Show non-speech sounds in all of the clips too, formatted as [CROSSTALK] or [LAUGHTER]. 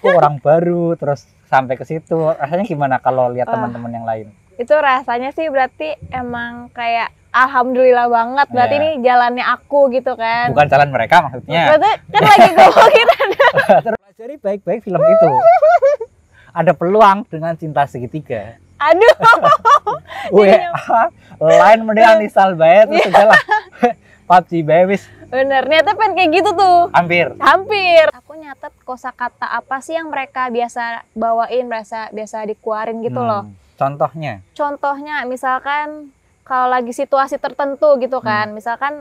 aku orang baru terus sampai ke situ rasanya gimana kalau lihat uh, teman-teman yang lain itu rasanya sih berarti emang kayak alhamdulillah banget berarti yeah. ini jalannya aku gitu kan bukan jalan mereka maksudnya berarti kan lagi [LAUGHS] ngomongin [LAUGHS] terpelajari baik-baik film itu ada peluang dengan cinta segitiga aduh [LAUGHS] Wih, lain mendingan nih, Albayat itu segala PUBG bae wis. Bener, niatnya pengen kayak gitu tuh. Hampir. Hampir. Aku nyatet kosakata apa sih yang mereka biasa bawain, biasa biasa dikeluarin gitu hmm. loh. Contohnya? Contohnya misalkan kalau lagi situasi tertentu gitu hmm. kan, hmm. misalkan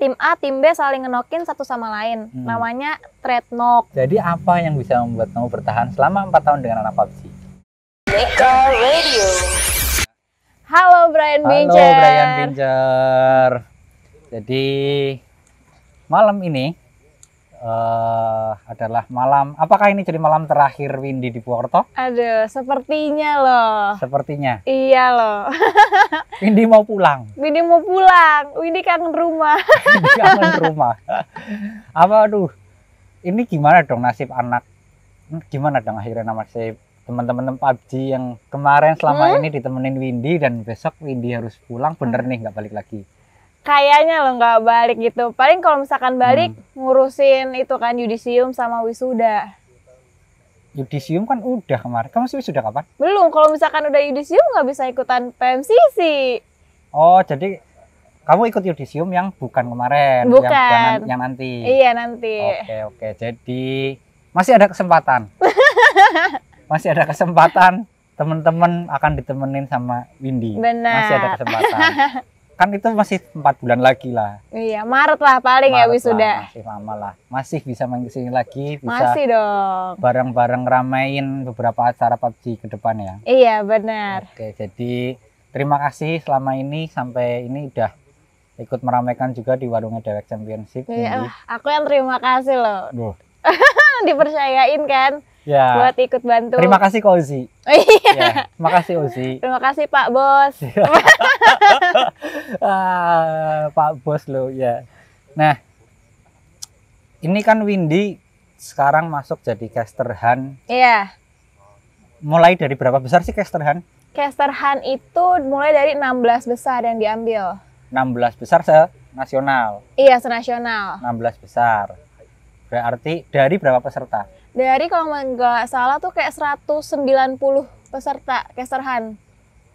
tim A, tim B saling ngenokin satu sama lain. Hmm. Namanya trade knock. Jadi apa yang bisa membuat kamu bertahan selama 4 tahun dengan anak PUBG? Radio. Halo Brian Bincer. Halo Brian Bincer. Jadi malam ini uh, adalah malam. Apakah ini jadi malam terakhir Windy di Purwokerto? Aduh, sepertinya loh. Sepertinya. Iya loh. [LAUGHS] Windy mau pulang. Windy mau pulang. Windy kangen rumah. Windy kangen rumah. Apa aduh? Ini gimana dong nasib anak? Hmm, gimana dong akhirnya nama nasib teman-teman PUBG yang kemarin selama hmm? ini ditemenin Windy dan besok Windy harus pulang bener nih nggak balik lagi kayaknya lo nggak balik gitu. Paling kalau misalkan balik hmm. ngurusin itu kan yudisium sama wisuda. Yudisium kan udah kemarin. Kamu sih wisuda kapan? Belum. Kalau misalkan udah yudisium nggak bisa ikutan PMCC. Oh, jadi kamu ikut yudisium yang bukan kemarin, bukan. yang bukan, yang nanti. Iya, nanti. Oke, oke. Jadi masih ada kesempatan. [LAUGHS] masih ada kesempatan teman-teman akan ditemenin sama Windy. Benar. Masih ada kesempatan. [LAUGHS] kan itu masih empat bulan lagi lah. Iya, Maret lah paling ya Maret ya wisuda. Masih lama lah, masih bisa main kesini lagi. Bisa masih dong. Bareng-bareng ramein beberapa acara PUBG ke depan ya. Iya benar. Oke, jadi terima kasih selama ini sampai ini udah ikut meramaikan juga di warungnya Dewek Championship. Iya, ini. aku yang terima kasih loh. Duh. [LAUGHS] Dipercayain kan ya. buat ikut bantu. Terima kasih Kozi. [LAUGHS] Oh, iya. ya, terima kasih Ozi. Terima kasih Pak Bos. [LAUGHS] ah, Pak Bos lo ya. Nah, ini kan Windy sekarang masuk jadi caster Han. Iya. Mulai dari berapa besar sih caster Han? Caster Han itu mulai dari 16 besar yang diambil. 16 besar se nasional. Iya, senasional. 16 besar. Berarti dari berapa peserta? dari kalau nggak salah tuh kayak 190 peserta keserhan.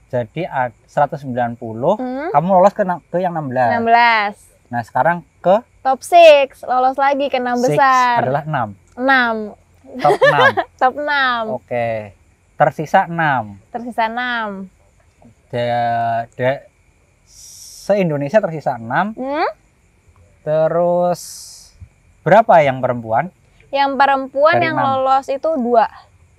Jadi 190, hmm? kamu lolos ke, ke yang 16. 16. Nah sekarang ke? Top 6, lolos lagi ke 6 besar. adalah 6? 6. Top 6? [LAUGHS] Top 6. Oke. Tersisa 6? Tersisa 6. De, de, Se-Indonesia tersisa 6. Hmm? Terus berapa yang perempuan? Yang perempuan dari yang 6. lolos itu dua.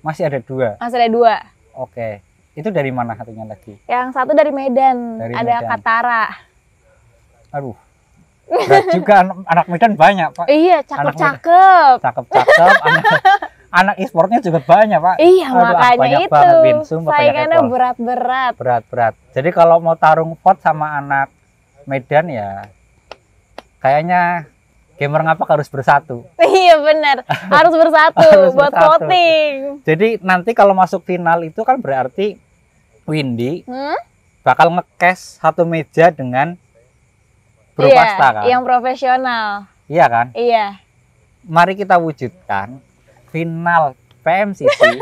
Masih ada dua. Masih ada dua. Oke. Itu dari mana satunya lagi? Yang satu dari Medan. Dari ada Medan. Katara. Aduh. Berat juga [LAUGHS] anak Medan banyak, Pak. Iya, cakep-cakep. Cakep-cakep [LAUGHS] anak anak e-sportnya juga banyak, Pak. Iya, Aduh, ah, makanya banyak itu. Banget, Bin. Sumpah, Saingannya berat-berat. Berat-berat. Jadi kalau mau tarung pot sama anak Medan ya kayaknya gamer ngapa harus bersatu. [LAUGHS] Iya benar, harus bersatu [LAUGHS] harus buat bersatu. voting. Jadi nanti kalau masuk final itu kan berarti Windy hmm? bakal ngekes satu meja dengan Bro iya, Pasta kan. Yang profesional. Iya kan? Iya. Mari kita wujudkan final PMCC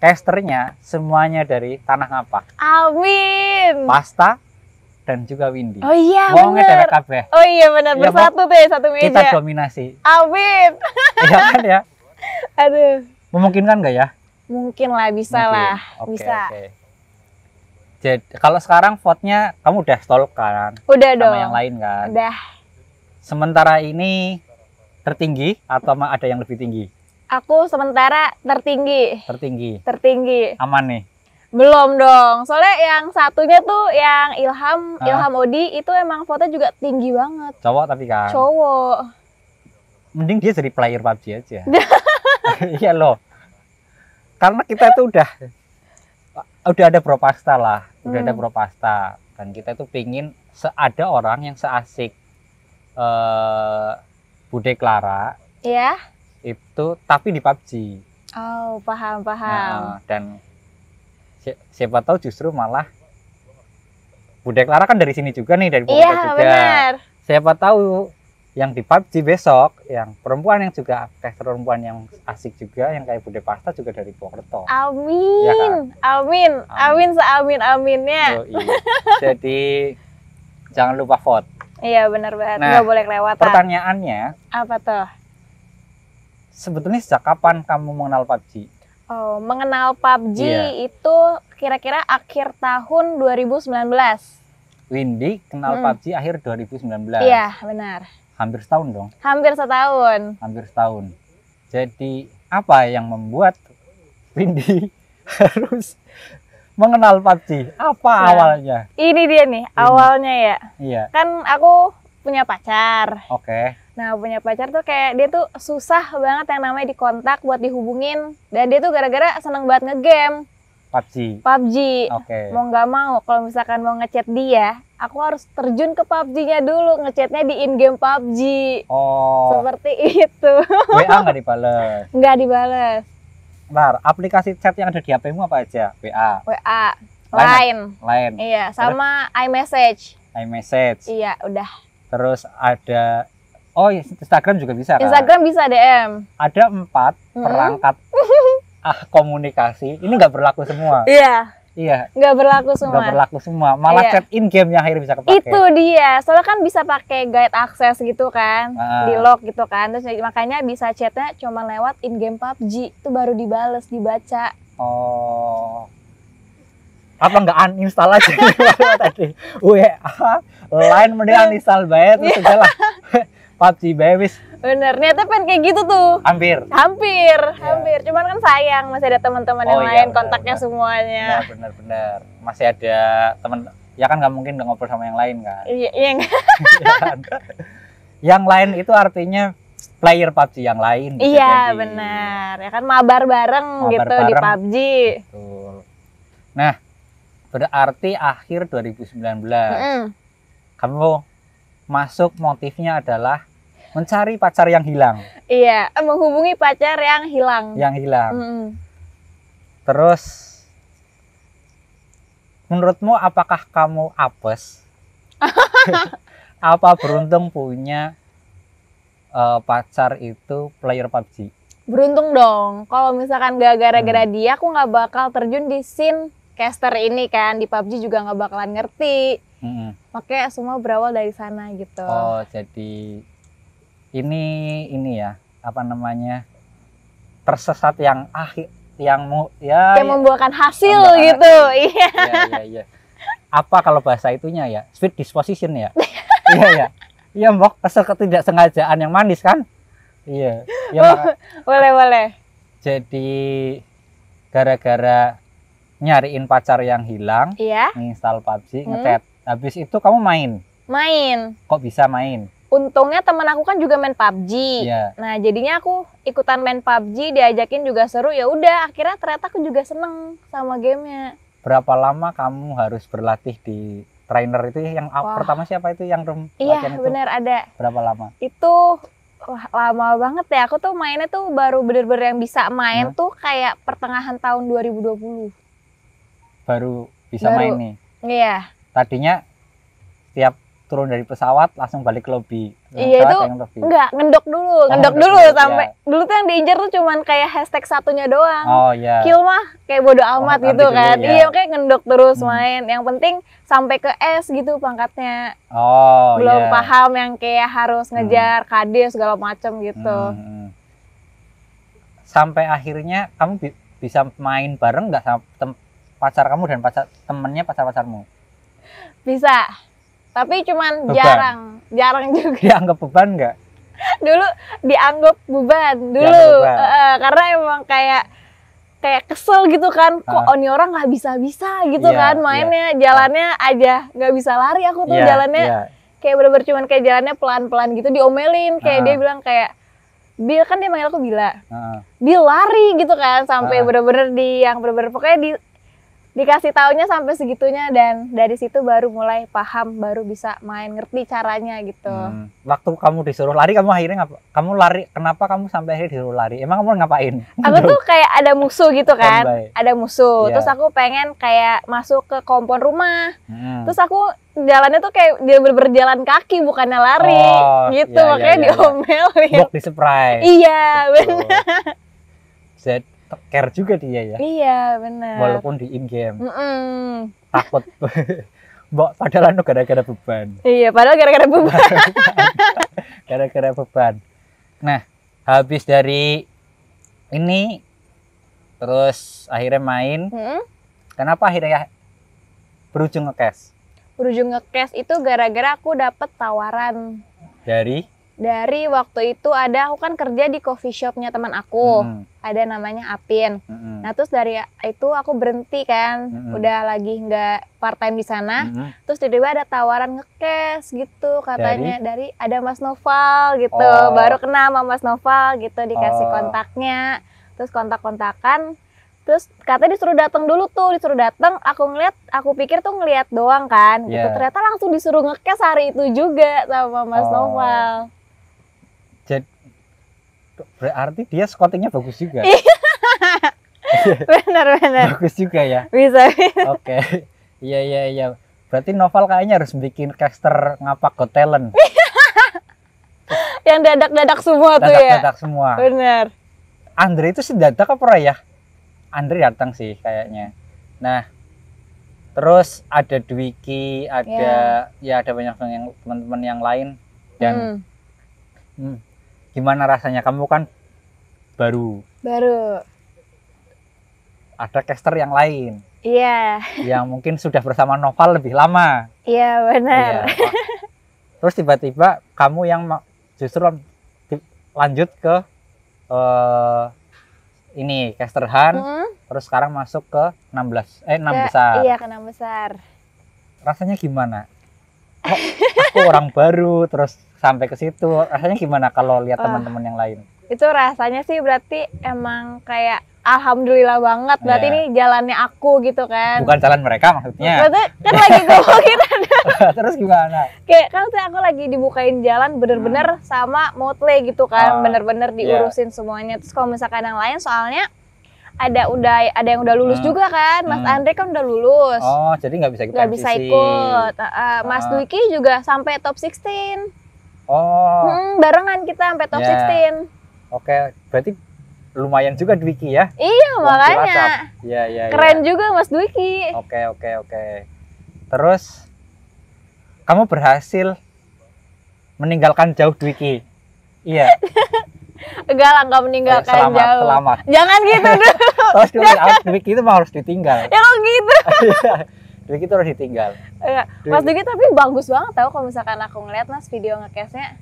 testernya [LAUGHS] semuanya dari tanah ngapak. Amin. Pasta dan juga Windy. Oh iya Mau bener. Kafe. Oh iya benar ya, bersatu deh satu meja. Kita dominasi. Amin. [LAUGHS] Iya kan ya. [LAUGHS] Aduh. Memungkinkan nggak ya? Mungkin lah bisa Mungkin. lah. Okay, bisa. Okay. Jadi kalau sekarang vote-nya kamu udah stalk kan? Udah sama yang lain kan? Udah. Sementara ini tertinggi atau ada yang lebih tinggi? Aku sementara tertinggi. Tertinggi. Tertinggi. Aman nih. Belum dong. Soalnya yang satunya tuh yang Ilham, Hah? Ilham Odi itu emang foto juga tinggi banget. Cowok tapi kan. Cowok. Mending dia jadi player PUBG aja. [LAUGHS] iya loh. Karena kita tuh udah udah ada propasta lah, udah hmm. ada propasta dan kita tuh pingin seada orang yang seasik uh, Bude Clara. Iya. Yeah. Itu tapi di PUBG. Oh, paham, paham. Nah, dan siapa tahu justru malah Budek Lara kan dari sini juga nih dari Bogor iya, juga. Bener. Siapa tahu yang di PUBG besok, yang perempuan yang juga teh perempuan yang asik juga, yang kayak Budek Pasta juga dari Purwokerto. Amin. Ya kan? Amin. Amin seamin aminnya. Oh, iya. Jadi jangan lupa vote. Iya benar banget. Nah, Nggak boleh lewat. Pertanyaannya. Apa tuh? Sebetulnya sejak kapan kamu mengenal PUBG? Oh, mengenal PUBG yeah. itu kira-kira akhir tahun 2019. Windy kenal hmm. PUBG akhir 2019. Iya, benar. Hampir setahun dong. Hampir setahun. Hampir setahun. Jadi apa yang membuat Windy [LAUGHS] harus mengenal PUBG? Apa nah, awalnya? Ini dia nih, ini. awalnya ya. Iya. Kan aku punya pacar. Oke. Okay. Nah punya pacar tuh kayak dia tuh susah banget yang namanya dikontak buat dihubungin dan dia tuh gara-gara seneng banget ngegame. PUBG. PUBG. Oke. Okay. Mau nggak mau, kalau misalkan mau ngechat dia, aku harus terjun ke PUBG-nya dulu, ngechatnya di in game PUBG. Oh. Seperti [LAUGHS] itu. WA nggak dibales? Nggak dibales. Bentar, aplikasi chat yang ada di HP-mu apa aja? WA. WA. Lain. Lain. Iya, sama iMessage. iMessage. Iya, udah. Terus ada Oh, iya, Instagram juga bisa kan? Instagram bisa DM. Ada empat hmm. perangkat [LAUGHS] ah komunikasi. Ini nggak berlaku semua. Iya. yeah. Iya. Nggak berlaku semua. Nggak berlaku semua. Malah iya. in game yang akhirnya bisa kepake. Itu dia. Soalnya kan bisa pakai guide akses gitu kan, ah. di lock gitu kan. Terus ya, makanya bisa chatnya cuma lewat in game PUBG. Itu baru dibales, dibaca. Oh. Apa nggak uninstall aja [LAUGHS] tadi? WA, lain mending uninstall banget itu iya. segala. [LAUGHS] PUBG bae Bener, niatnya pengen kayak gitu tuh. Hampir. Hampir, ya. hampir. Cuman kan sayang masih ada teman-teman oh, yang lain iya, kontaknya bener. semuanya. bener bener. Masih ada teman ya kan nggak mungkin udah ngobrol sama yang lain kan. Iya, iya. iya kan? yang lain itu artinya player PUBG yang lain. Iya, jadi. bener. Ya kan mabar bareng mabar gitu bareng. di PUBG. Betul. Nah, berarti akhir 2019. Mm -hmm. Kamu masuk motifnya adalah mencari pacar yang hilang. Iya, eh, menghubungi pacar yang hilang. Yang hilang. Mm -mm. Terus menurutmu apakah kamu apes? [LAUGHS] Apa beruntung punya uh, pacar itu player PUBG? Beruntung dong. Kalau misalkan gak gara-gara hmm. dia, aku nggak bakal terjun di scene caster ini kan di PUBG juga nggak bakalan ngerti. Hmm. Makanya semua berawal dari sana gitu. Oh, jadi ini ini ya apa namanya tersesat yang akhir yang mu ya yang ya. membuahkan hasil membuahkan gitu iya, [LAUGHS] iya iya iya apa kalau bahasa itunya ya sweet disposition ya [LAUGHS] iya iya iya mbok sengajaan yang manis kan iya iya oh, boleh boleh jadi gara-gara nyariin pacar yang hilang iya nginstal PUBG hmm. ngetet habis itu kamu main main kok bisa main untungnya teman aku kan juga main PUBG. Yeah. Nah, jadinya aku ikutan main PUBG, diajakin juga seru. Ya udah, akhirnya ternyata aku juga seneng sama gamenya. Berapa lama kamu harus berlatih di trainer itu yang Wah. pertama siapa itu yang room? Iya, benar ada. Berapa lama? Itu Wah, lama banget ya. Aku tuh mainnya tuh baru bener-bener yang bisa main hmm? tuh kayak pertengahan tahun 2020. Baru bisa baru, main nih. Iya. Tadinya setiap turun dari pesawat langsung balik ke lobby. Nah, iya itu enggak ngendok dulu, oh, ngendok dulu, ya sampai iya. dulu tuh yang diinjer tuh cuman kayak hashtag satunya doang. Oh iya. Kill mah kayak bodoh oh, amat oh, gitu kan. Dulu, iya. iya kayak ngendok terus hmm. main. Yang penting sampai ke S gitu pangkatnya. Oh Belum yeah. paham yang kayak harus hmm. ngejar hmm. KD segala macem gitu. Hmm, hmm. Sampai akhirnya kamu bi bisa main bareng nggak sama pacar kamu dan pacar temennya pacar pacarmu? Bisa tapi cuman beban. jarang, jarang [LAUGHS] juga. Dianggap beban nggak? dulu dianggap beban dulu dianggap beban. Uh, karena emang kayak kayak kesel gitu kan kok uh. Ah. orang nggak bisa bisa gitu yeah, kan iya. mainnya yeah. jalannya aja nggak bisa lari aku tuh yeah, jalannya yeah. kayak bener-bener cuman kayak jalannya pelan-pelan gitu diomelin kayak uh. dia bilang kayak Bil kan dia manggil aku Bila. Uh. Ah. Bil lari gitu kan sampai uh. bener-bener di yang bener-bener pokoknya di dikasih taunya sampai segitunya dan dari situ baru mulai paham baru bisa main ngerti caranya gitu hmm. waktu kamu disuruh lari kamu akhirnya ngapa kamu lari kenapa kamu sampai akhirnya disuruh lari emang kamu ngapain aku tuh [LAUGHS] kayak ada musuh gitu kan ada musuh yeah. terus aku pengen kayak masuk ke kompon rumah hmm. terus aku jalannya tuh kayak dia ber berjalan kaki bukannya lari oh, gitu yeah, iya, makanya yeah, iya. diomelin. Bok di spray. Iya benar. Jadi care juga dia ya iya benar walaupun di in game mm -mm. takut [LAUGHS] Mbok, padahal anu gara-gara beban. Iya, padahal gara-gara beban. [LAUGHS] gara-gara beban. Nah, habis dari ini terus akhirnya main. -mm. Kenapa akhirnya berujung ngekes? Berujung ngekes itu gara-gara aku dapet tawaran dari dari waktu itu ada aku kan kerja di coffee shopnya teman aku hmm. ada namanya Apin hmm. nah terus dari itu aku berhenti kan hmm. udah lagi nggak part time di sana hmm. terus tiba-tiba ada tawaran ngekes gitu katanya dari, dari ada Mas Noval gitu oh. baru kenal sama Mas Noval gitu dikasih oh. kontaknya terus kontak-kontakan terus katanya disuruh datang dulu tuh disuruh datang aku ngeliat aku pikir tuh ngeliat doang kan gitu. yeah. gitu ternyata langsung disuruh ngekes hari itu juga sama Mas oh. Noval berarti dia scoutingnya bagus juga [LAUGHS] benar benar bagus juga ya bisa, bisa. oke okay. iya iya iya berarti novel kayaknya harus bikin caster ngapak ke talent [LAUGHS] yang dadak-dadak semua dadak, tuh ya dadak semua benar Andre itu sih dadak apa ya Andre datang sih kayaknya nah terus ada Dwiki ada yeah. ya ada banyak yang teman-teman yang lain dan hmm. Hmm, gimana rasanya kamu kan baru baru ada caster yang lain iya yeah. yang mungkin sudah bersama Noval lebih lama iya yeah, benar yeah. terus tiba-tiba kamu yang justru lanjut ke uh, ini caster Han mm -hmm. terus sekarang masuk ke 16 eh 6 ke, besar iya ke 6 besar rasanya gimana kok aku orang baru terus sampai ke situ rasanya gimana kalau lihat uh, teman-teman yang lain itu rasanya sih berarti emang kayak alhamdulillah banget berarti yeah. ini jalannya aku gitu kan bukan jalan mereka maksudnya berarti kan lagi [LAUGHS] ngomongin [LAUGHS] terus gimana kayak kan tuh aku lagi dibukain jalan bener-bener hmm. sama motle gitu kan uh, bener-bener iya. diurusin yeah. semuanya terus kalau misalkan yang lain soalnya ada udah ada yang udah lulus hmm. juga kan Mas hmm. Andre kan udah lulus oh jadi nggak bisa kita nggak bisa ikut uh, Mas uh. juga sampai top 16 Oh. Hmm, barengan kita sampai top yeah. Ya. 16. Oke, okay. berarti lumayan juga Dwiki ya. Iya, Uang makanya. Iya, iya, iya. Keren ya. juga Mas Dwiki. Oke, okay, oke, okay, oke. Okay. Terus kamu berhasil meninggalkan jauh Dwiki. Iya. [LAUGHS] Enggak lah, enggak meninggalkan selamat, jauh. Selamat. Jangan gitu [LAUGHS] dulu. Terus Dwiki itu mah harus ditinggal. Ya kok gitu. [LAUGHS] Iya jadi kita udah ditinggal iya. Mas Dugi tapi bagus banget tau kalau misalkan aku ngeliat Mas video ngecastnya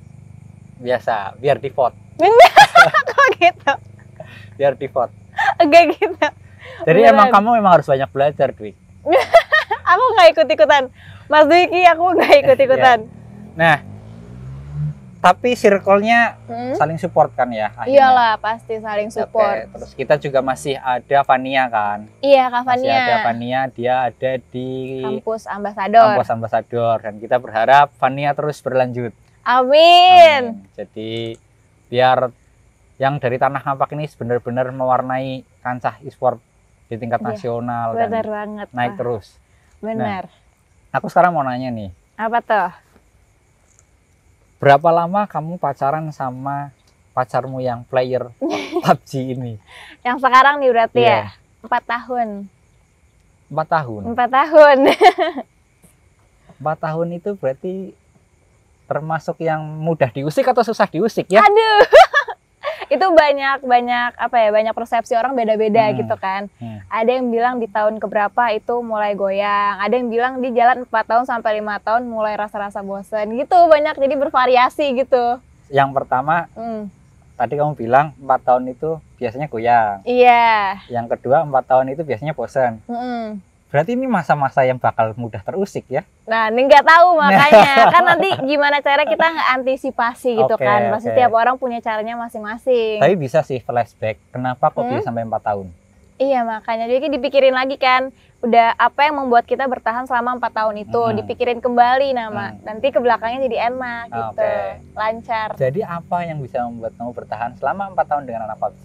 biasa biar di vote [LAUGHS] kok gitu biar di vote enggak gitu jadi Beneran. emang kamu memang harus banyak belajar Dwi [LAUGHS] aku nggak ikut ikutan Mas Dwi aku nggak ikut ikutan ya. nah tapi circle-nya hmm? saling support kan ya akhirnya. iyalah pasti saling support Okay. terus kita juga masih ada Vania kan iya kak Vania masih ada Vania dia ada di kampus ambasador kampus ambasador dan kita berharap Vania terus berlanjut amin, amin. jadi biar yang dari tanah kampak ini benar-benar mewarnai kancah e-sport di tingkat iya, nasional dan banget, naik terus nah, benar nah, aku sekarang mau nanya nih apa tuh berapa lama kamu pacaran sama pacarmu yang player [LAUGHS] PUBG ini? Yang sekarang nih berarti yeah. ya? Iya. Empat tahun. Empat tahun? Empat tahun. [LAUGHS] Empat tahun itu berarti termasuk yang mudah diusik atau susah diusik ya? Aduh itu banyak banyak apa ya banyak persepsi orang beda-beda hmm. gitu kan hmm. ada yang bilang di tahun keberapa itu mulai goyang ada yang bilang di jalan 4 tahun sampai lima tahun mulai rasa-rasa bosen gitu banyak jadi bervariasi gitu yang pertama hmm. tadi kamu bilang empat tahun itu biasanya goyang iya yeah. yang kedua empat tahun itu biasanya bosen hmm Berarti ini masa-masa yang bakal mudah terusik ya? Nah, ini nggak tahu [LAUGHS] makanya kan nanti gimana cara kita nggak antisipasi gitu okay, kan? Pasti okay. tiap orang punya caranya masing-masing. Tapi bisa sih flashback. Kenapa kok hmm? bisa sampai 4 tahun? Iya makanya jadi dipikirin lagi kan. Udah apa yang membuat kita bertahan selama 4 tahun itu hmm. dipikirin kembali nama. Hmm. Nanti ke belakangnya jadi enak gitu. okay. lancar. Jadi apa yang bisa membuat kamu bertahan selama 4 tahun dengan anak PUBG?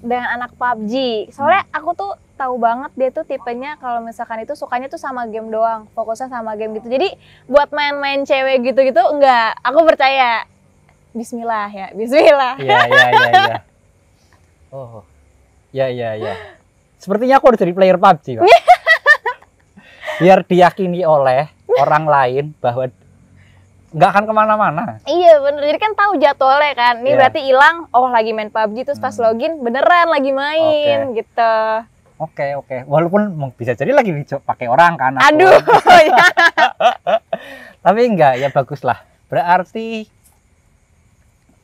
Dengan anak PUBG. Soalnya hmm. aku tuh tahu banget dia tuh tipenya kalau misalkan itu sukanya tuh sama game doang, fokusnya sama game gitu. Jadi buat main-main cewek gitu-gitu enggak, aku percaya. Bismillah ya, bismillah. Iya, iya, iya, iya. Oh. Iya, iya, iya. Sepertinya aku harus jadi player PUBG, Pak. Iya. Biar diyakini oleh orang lain bahwa nggak akan kemana-mana. Iya bener, jadi kan tahu jadwalnya kan. Ini yeah. Iya. berarti hilang, oh lagi main PUBG terus pas hmm. login beneran lagi main okay. gitu. Oke okay, oke, okay. walaupun bisa jadi lagi pakai orang kan. Aduh. [LAUGHS] Iya. [LAUGHS] Tapi enggak ya bagus lah. Berarti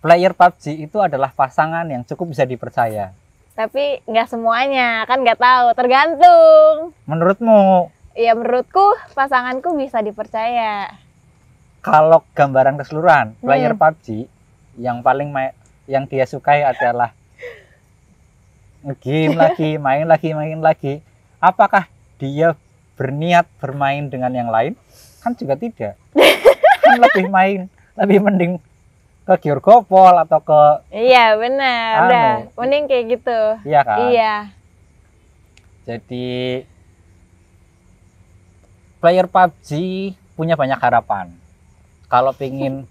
player PUBG itu adalah pasangan yang cukup bisa dipercaya. Tapi enggak semuanya kan enggak tahu, tergantung. Menurutmu? Iya menurutku pasanganku bisa dipercaya. Kalau gambaran keseluruhan player hmm. PUBG yang paling yang dia sukai adalah game lagi, main lagi, main lagi. Apakah dia berniat bermain dengan yang lain? Kan juga tidak. Kan [LAUGHS] lebih main, lebih mending ke Georgopol atau ke Iya, benar. Anu. Udah, mending kayak gitu. Iya kan? Iya. Jadi player PUBG punya banyak harapan. Kalau pingin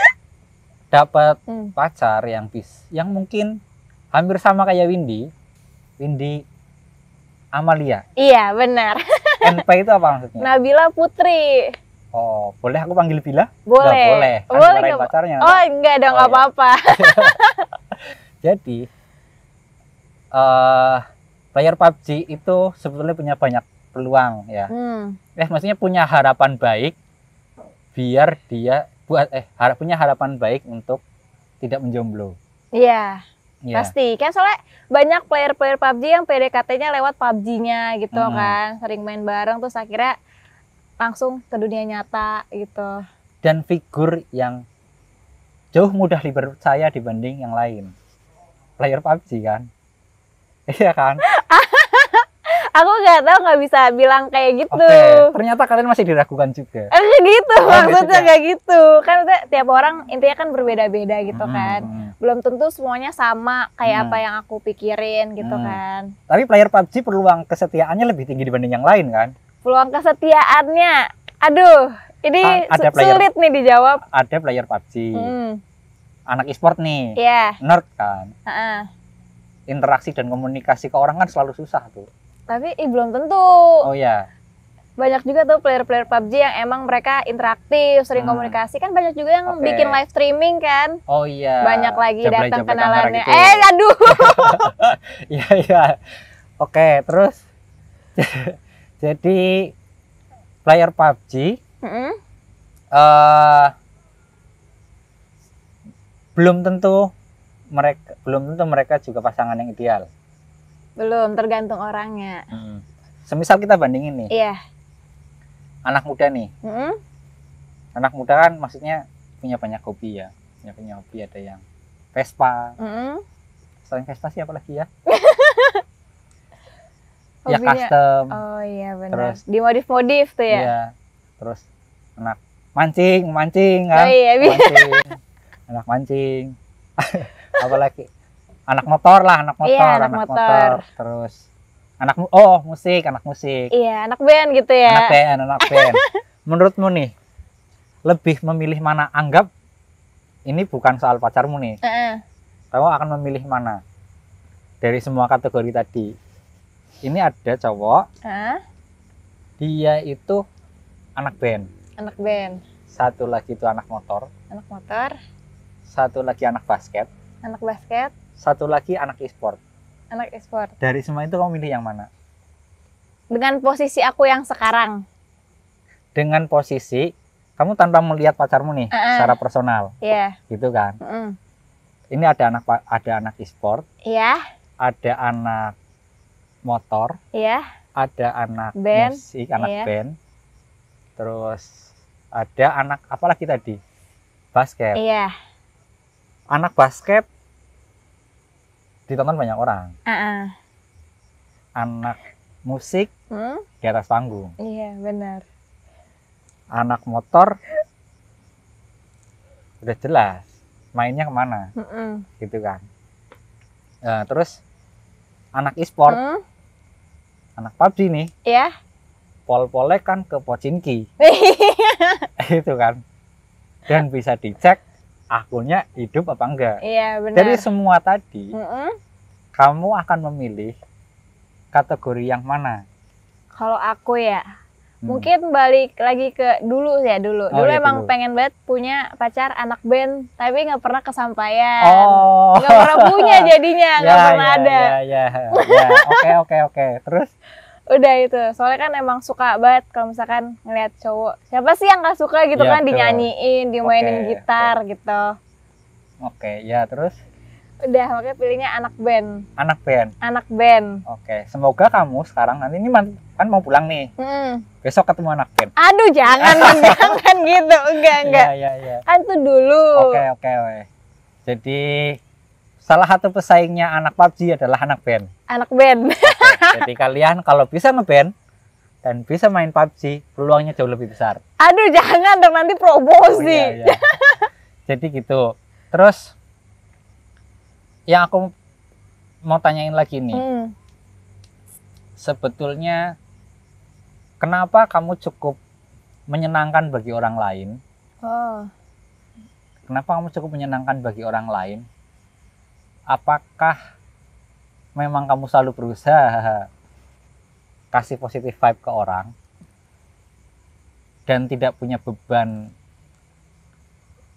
[LAUGHS] dapat hmm. pacar yang bis, yang mungkin hampir sama kayak Windy Windy Amalia iya benar [LAUGHS] NP itu apa maksudnya Nabila Putri Oh, boleh aku panggil Bila? Boleh. Nggak boleh. Kan boleh gak... pacarnya. Oh, enggak dong, enggak oh, iya. apa-apa. Ya. [LAUGHS] Jadi uh, player PUBG itu sebetulnya punya banyak peluang ya. Hmm. Eh, maksudnya punya harapan baik biar dia buat eh harap punya harapan baik untuk tidak menjomblo. Iya. Yeah yeah. pasti kan soalnya banyak player-player PUBG yang PDKT-nya lewat PUBG-nya gitu mm. kan sering main bareng terus akhirnya langsung ke dunia nyata gitu dan figur yang jauh mudah dipercaya dibanding yang lain player PUBG kan [LAUGHS] iya kan [LAUGHS] aku nggak tahu nggak bisa bilang kayak gitu okay. ternyata kalian masih diragukan juga eh, gitu oh, gitu maksudnya nggak gitu kan tiap orang intinya kan berbeda-beda gitu hmm. kan hmm, hmm. belum tentu semuanya sama kayak hmm. apa yang aku pikirin gitu hmm. kan tapi player PUBG peluang kesetiaannya lebih tinggi dibanding yang lain kan peluang kesetiaannya aduh ini A ada player, sulit nih dijawab ada player PUBG hmm. anak e-sport nih yeah. nerd kan uh -uh. interaksi dan komunikasi ke orang kan selalu susah tuh tapi ih belum tentu. Oh iya. Banyak juga tuh player-player PUBG yang emang mereka interaktif, sering hmm. komunikasi. Kan banyak juga yang okay. bikin live streaming kan. Oh iya. Banyak lagi datang kenalannya. Gitu. Eh aduh. [LAUGHS] Iya iya. Oke, terus [LAUGHS] jadi player PUBG mm -hmm. uh, eh, belum tentu mereka belum tentu mereka juga pasangan yang ideal. Belum, tergantung orangnya. Hmm. Semisal kita bandingin nih. Iya. Anak muda nih. Mm -hmm. Anak muda kan maksudnya punya banyak kopi ya. Punya punya kopi ada yang Vespa. Mm -hmm. Selain Vespa sih apalagi ya? [LAUGHS] ya custom. Oh iya benar. Terus dimodif-modif tuh ya. Iya. Terus anak mancing, mancing kan. Oh iya, mancing. anak mancing. [LAUGHS] apalagi anak motor lah anak iya, motor iya, anak, anak motor. motor terus anak oh musik anak musik iya anak band gitu ya anak band anak band [LAUGHS] menurutmu nih lebih memilih mana anggap ini bukan soal pacarmu nih uh -uh. kamu akan memilih mana dari semua kategori tadi ini ada cowok uh? dia itu anak band anak band satu lagi itu anak motor anak motor satu lagi anak basket anak basket satu lagi anak e-sport. Anak e-sport. Dari semua itu kamu milih yang mana? Dengan posisi aku yang sekarang. Dengan posisi kamu tanpa melihat pacarmu nih uh -uh. secara personal. Iya. Yeah. Gitu kan? Mm. Ini ada anak ada anak e-sport. Iya. Yeah. Ada anak motor. Iya. Yeah. Ada anak band. musik, anak yeah. band. Terus ada anak apalagi tadi? Basket. Iya. Yeah. Anak basket ditonton banyak orang. Uh -uh. Anak musik hmm? di atas panggung. Iya benar. Anak motor udah jelas mainnya kemana, uh-uh. gitu kan. Ya, terus anak e-sport, hmm? anak PUBG nih. Iya. Yeah. Pol-polnya kan ke Pocinki. [LAUGHS] itu kan. Dan bisa dicek akunnya hidup apa enggak. Iya, benar. Dari semua tadi, mm -hmm. kamu akan memilih kategori yang mana? Kalau aku ya, hmm. mungkin balik lagi ke dulu ya dulu. Oh, dulu iya, emang dulu. pengen banget punya pacar anak band, tapi nggak pernah kesampaian. Oh. Nggak pernah punya jadinya, [LAUGHS] nggak ya, pernah ya, ada. Ya, ya, ya. Oke, oke, oke. Terus [LAUGHS] udah itu soalnya kan emang suka banget kalau misalkan ngeliat cowok siapa sih yang gak suka gitu ya, kan betul. dinyanyiin dimainin okay. gitar okay. gitu oke okay, ya terus udah makanya pilihnya anak band anak band anak band oke okay. semoga kamu sekarang nanti ini kan mau pulang nih hmm. besok ketemu anak band aduh jangan [LAUGHS] jangan gitu enggak enggak ya, ya, ya. kan tuh dulu oke okay, oke okay, jadi salah satu pesaingnya anak PUBG adalah anak band. Anak band. Oke, jadi kalian kalau bisa ngeband dan bisa main PUBG, peluangnya jauh lebih besar. Aduh, jangan dong nanti promosi. Oh, iya, iya. jadi gitu. Terus yang aku mau tanyain lagi nih. Hmm. Sebetulnya kenapa kamu cukup menyenangkan bagi orang lain? Oh. Kenapa kamu cukup menyenangkan bagi orang lain? apakah memang kamu selalu berusaha kasih positif vibe ke orang dan tidak punya beban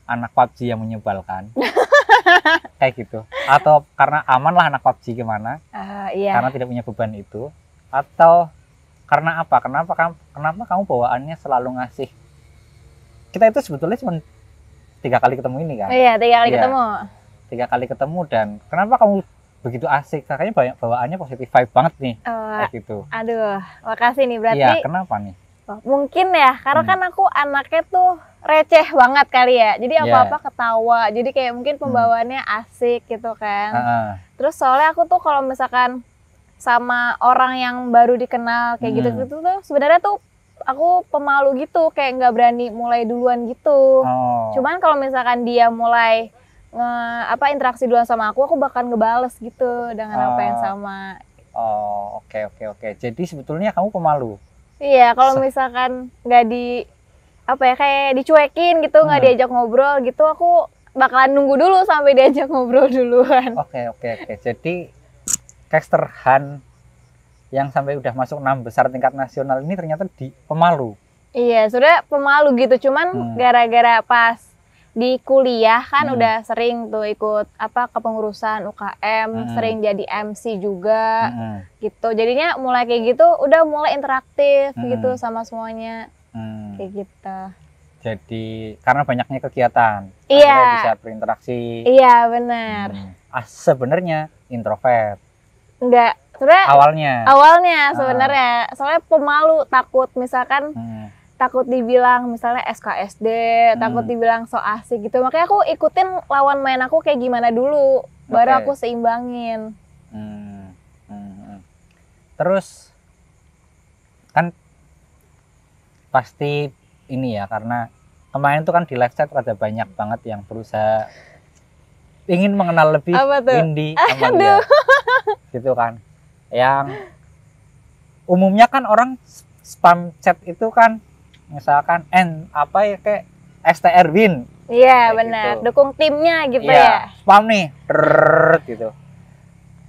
anak PUBG yang menyebalkan [LAUGHS] kayak gitu atau karena aman lah anak PUBG gimana uh, iya. karena tidak punya beban itu atau karena apa kenapa kamu kenapa kamu bawaannya selalu ngasih kita itu sebetulnya cuma tiga kali ketemu ini kan iya tiga kali iya. ketemu tiga kali ketemu dan kenapa kamu begitu asik kakaknya banyak bawaannya positif vibe banget nih oh, kayak gitu aduh makasih nih berarti ya, kenapa nih oh, mungkin ya karena hmm. kan aku anaknya tuh receh banget kali ya jadi apa iya. apa yeah. ketawa jadi kayak mungkin hmm. pembawaannya hmm. asik gitu kan uh -uh. terus soalnya aku tuh kalau misalkan sama orang yang baru dikenal kayak hmm. gitu gitu tuh sebenarnya tuh aku pemalu gitu kayak nggak berani mulai duluan gitu oh. cuman kalau misalkan dia mulai nge apa interaksi duluan sama aku, aku bakal ngebales gitu dengan uh, apa yang ah. sama. Oh, oke okay, oke okay, oke. Okay. Jadi sebetulnya kamu pemalu. Iya, kalau misalkan nggak di apa ya kayak dicuekin gitu, nggak hmm. diajak ngobrol gitu, aku bakalan nunggu dulu sampai [LAUGHS] diajak ngobrol duluan. Oke okay, oke okay, oke. Okay. Jadi Kester Han yang sampai udah masuk enam besar tingkat nasional ini ternyata di pemalu. Iya, sudah pemalu gitu, cuman hmm. gara-gara hmm. Gara -gara pas di kuliah kan hmm. udah sering tuh ikut apa kepengurusan UKM, hmm. sering jadi MC juga hmm. gitu. Jadinya mulai kayak gitu udah mulai interaktif hmm. gitu sama semuanya. Hmm. Kayak gitu. Jadi karena banyaknya kegiatan, iya. bisa berinteraksi. Iya, benar. Hmm. Ah, sebenarnya introvert. Enggak, sebenarnya awalnya. Awalnya sebenarnya. Ah. Soalnya pemalu, takut misalkan hmm takut dibilang misalnya SKSD, hmm. takut dibilang so asik gitu. Makanya aku ikutin lawan main aku kayak gimana dulu, okay. baru aku seimbangin. Hmm, hmm. Hmm. Terus kan pasti ini ya karena kemarin tuh kan di live chat ada banyak banget yang berusaha ingin mengenal lebih Windy Amalia [LAUGHS] [LAUGHS] gitu kan yang umumnya kan orang spam chat itu kan misalkan N apa ya kayak STR Win. Iya benar, gitu. dukung timnya gitu ya. ya. Spam nih, rrrr, gitu.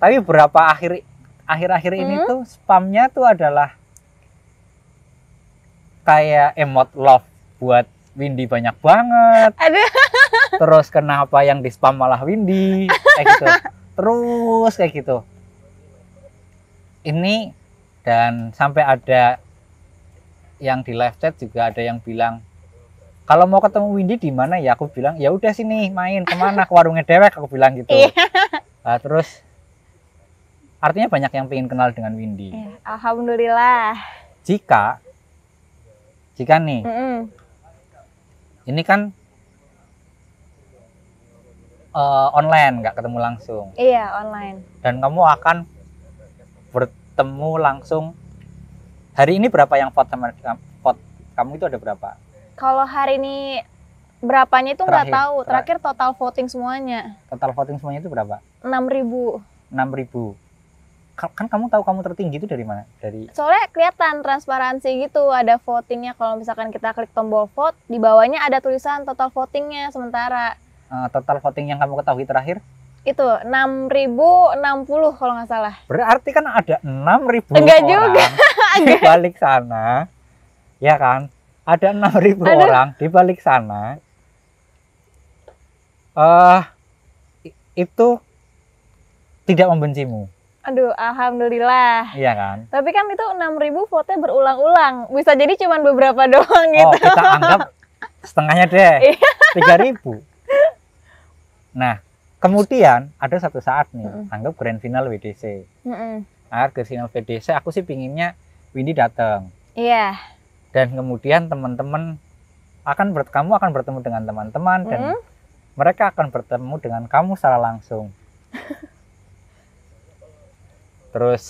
Tapi berapa akhir akhir-akhir hmm? ini tuh spamnya tuh adalah kayak emot love buat Windy banyak banget. Aduh. [LAUGHS] Terus kenapa yang di spam malah Windy kayak gitu. [LAUGHS] Terus kayak gitu. Ini dan sampai ada yang di live chat juga ada yang bilang kalau mau ketemu Windy di mana ya aku bilang ya udah sini main kemana ke warungnya dewek aku bilang gitu iya. nah, terus artinya banyak yang pengen kenal dengan Windy iya, alhamdulillah jika jika nih mm -mm. ini kan uh, online nggak ketemu langsung iya online dan kamu akan bertemu langsung Hari ini berapa yang vote sama vote kamu itu ada berapa? Kalau hari ini berapanya itu nggak tahu. Terakhir total voting semuanya. Total voting semuanya itu berapa? Enam ribu. Enam ribu. Kan kamu tahu kamu tertinggi itu dari mana? Dari Soalnya kelihatan transparansi gitu, ada votingnya. Kalau misalkan kita klik tombol vote, di bawahnya ada tulisan total votingnya sementara. Uh, total voting yang kamu ketahui terakhir? itu 6060 kalau nggak salah. Berarti kan ada 6000 Enggak orang. juga. [LAUGHS] Di balik sana ya kan ada enam ribu orang di balik sana uh, itu tidak membencimu Aduh, alhamdulillah. Iya kan? Tapi kan itu enam ribu foto berulang-ulang. Bisa jadi cuma beberapa [LAUGHS] doang gitu. Oh, kita anggap setengahnya deh. Iya. tiga ribu. Nah, kemudian ada satu saat nih, mm -hmm. anggap grand final WDC. Mm -hmm. Akhir nah, grand final WDC aku sih pinginnya Windy datang. Iya. Yeah. Dan kemudian teman-teman akan ber, kamu akan bertemu dengan teman-teman mm dan hmm? mereka akan bertemu dengan kamu secara langsung. [LAUGHS] Terus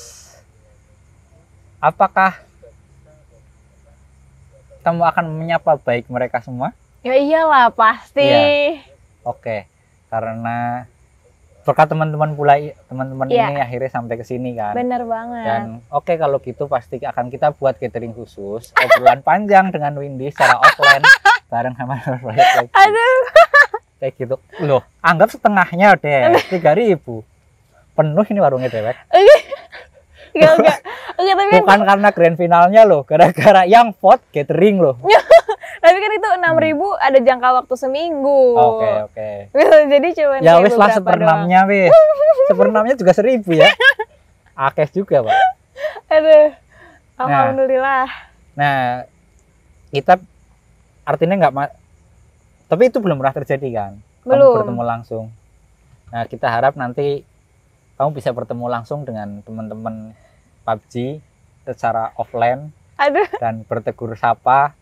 apakah kamu akan menyapa baik mereka semua? Ya iyalah pasti. Yeah. Oke, karena berkat teman-teman pula teman-teman yeah. ini akhirnya sampai ke sini kan. Bener banget. Dan oke okay, kalau gitu pasti akan kita buat catering khusus obrolan panjang dengan Windy secara offline [LAUGHS] bareng sama proyek Aduh. Kayak gitu. Loh, anggap setengahnya deh, tiga ribu. Penuh ini warungnya dewek. [LAUGHS] Enggak, enggak. Oke, tapi Bukan karena grand finalnya loh, gara-gara yang vote catering loh. [LAUGHS] Tapi kan itu enam hmm. ribu hmm. ada jangka waktu seminggu. Oke okay, oke. Okay. [LAUGHS] Jadi cuma ya wis lah sepernamnya wis. [LAUGHS] sepernamnya juga seribu ya. [LAUGHS] akes juga pak. Aduh. Nah. Alhamdulillah. Nah, nah kita artinya nggak tapi itu belum pernah terjadi kan? Belum. Kamu bertemu langsung. Nah kita harap nanti kamu bisa bertemu langsung dengan teman-teman PUBG secara offline Aduh. dan bertegur sapa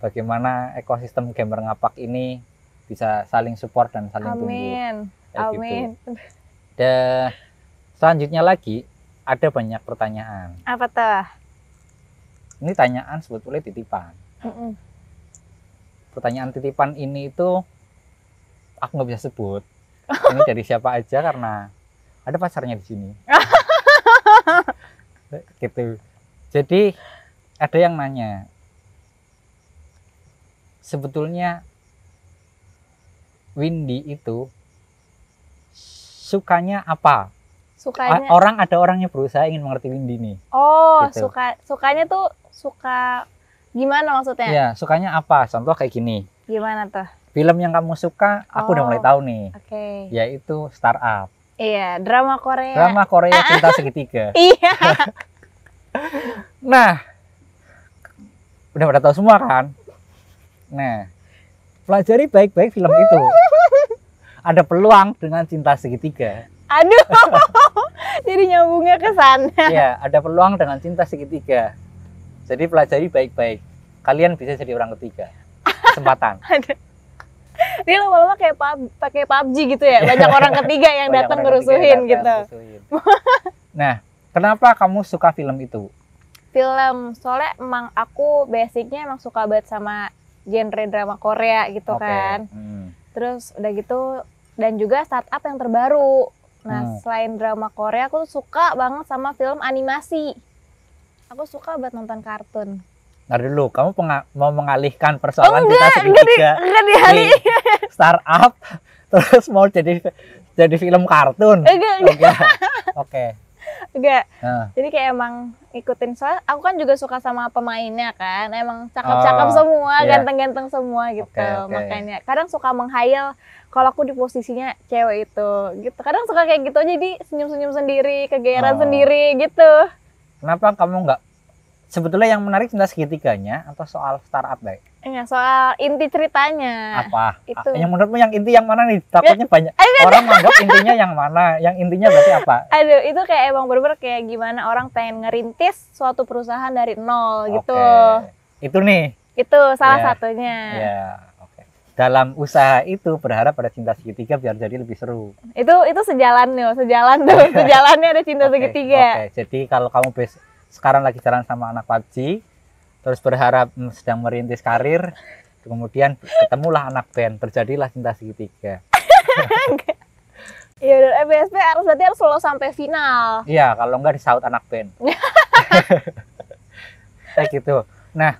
bagaimana ekosistem gamer ngapak ini bisa saling support dan saling Amin. tumbuh. Amin. Gitu. Dan selanjutnya lagi ada banyak pertanyaan. Apa tuh? Ini tanyaan sebetulnya titipan. Mm-mm. Pertanyaan titipan ini itu aku nggak bisa sebut. [LAUGHS] Ini dari siapa aja karena ada pasarnya di sini. [LAUGHS] gitu. Jadi ada yang nanya, sebetulnya Windy itu sukanya apa? Sukanya orang ada orangnya berusaha ingin mengerti Windy nih. Oh, gitu. suka sukanya tuh suka gimana maksudnya? Ya sukanya apa? Contoh kayak gini. Gimana tuh? Film yang kamu suka, aku oh, udah mulai tahu nih. Oke. Okay. Yaitu Startup. Iya, drama Korea. Drama Korea [LAUGHS] cinta segitiga. Iya. [LAUGHS] nah, udah pada tahu semua kan? Nah, pelajari baik-baik film itu. Ada peluang dengan cinta segitiga. Aduh, [LAUGHS] jadi nyambungnya ke sana. Iya, ada peluang dengan cinta segitiga. Jadi pelajari baik-baik. Kalian bisa jadi orang ketiga. Kesempatan. [LAUGHS] Dia lama-lama kayak pub, pakai PUBG gitu ya, iya. banyak orang ketiga yang [LAUGHS] datang ngerusuhin gitu. Rusuhin. nah, kenapa kamu suka film itu? Film soalnya emang aku basicnya emang suka banget sama genre drama Korea gitu okay. kan. Hmm. Terus udah gitu dan juga startup yang terbaru. Nah, hmm. selain drama Korea aku tuh suka banget sama film animasi. Aku suka buat nonton kartun. Ntar dulu, kamu mau mengalihkan persoalan oh, enggak, kita sedikit enggak di, ya? enggak di startup, [LAUGHS] terus mau jadi jadi film kartun. Enggak, enggak. Oke, okay enggak nah. jadi kayak emang ikutin soal aku kan juga suka sama pemainnya kan emang cakep-cakep oh, semua iya. ganteng-ganteng semua gitu okay, okay. makanya kadang suka menghayal kalau aku di posisinya cewek itu gitu kadang suka kayak gitu jadi senyum-senyum sendiri kegeeran oh. sendiri gitu kenapa kamu nggak sebetulnya yang menarik tentang segitiganya atau soal startup baik? Iya, eh, soal inti ceritanya. Apa? Itu. Yang menurutmu yang inti yang mana nih? Takutnya ya, banyak Aduh. Eh, orang menganggap intinya yang mana? Yang intinya berarti apa? [LAUGHS] Aduh, itu kayak emang berber kayak gimana orang pengen ngerintis suatu perusahaan dari nol okay. gitu. Itu nih. Itu salah yeah. satunya. Yeah ya, dalam usaha itu berharap pada cinta segitiga biar jadi lebih seru. Itu itu sejalan nih, sejalan tuh, [LAUGHS] sejalannya ada cinta okay, segitiga. Oke, okay. jadi kalau kamu sekarang lagi jalan sama anak PUBG terus berharap hmm, sedang merintis karir kemudian ketemulah anak band terjadilah cinta segitiga [LAUGHS] Iya dan FBSP eh, harus berarti harus selalu sampai final. Iya, kalau enggak disaut anak band. [LAUGHS] Kayak gitu. Nah,